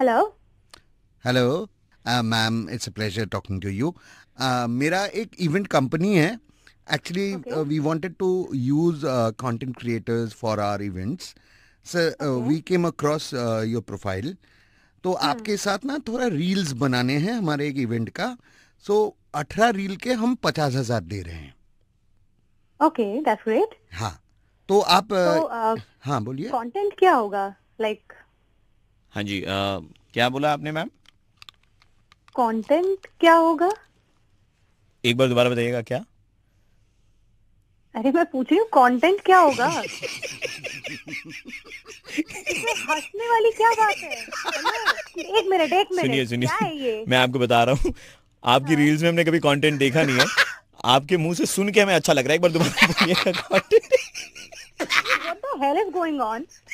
Hello hello ma'am it's a pleasure talking to you मेरा एक event company है actually we wanted to use content creators for our events sir we came across your profile तो hmm. आपके साथ ना थोड़ा reels बनाने हैं हमारे एक इवेंट का सो अठारह रील के हम पचास हजार दे रहे हैं ओके दैट्स ग्रेट हाँ तो आप uh, uh, हाँ बोलिए कंटेंट क्या होगा लाइक हाँ जी आ, क्या बोला आपने मैम कंटेंट क्या होगा एक बार दोबारा बताइएगा क्या अरे मैं पूछ रही हूँ कंटेंट क्या होगा हंसने वाली क्या बात है एक मिनट एक मिनट सुनिए सुनिए मैं आपको बता रहा हूँ आपकी रील्स हाँ। में हमने कभी कंटेंट देखा नहीं है आपके मुंह से सुन के हमें अच्छा लग रहा है एक बार दोबारा बोलिएगा content What the hell is going on?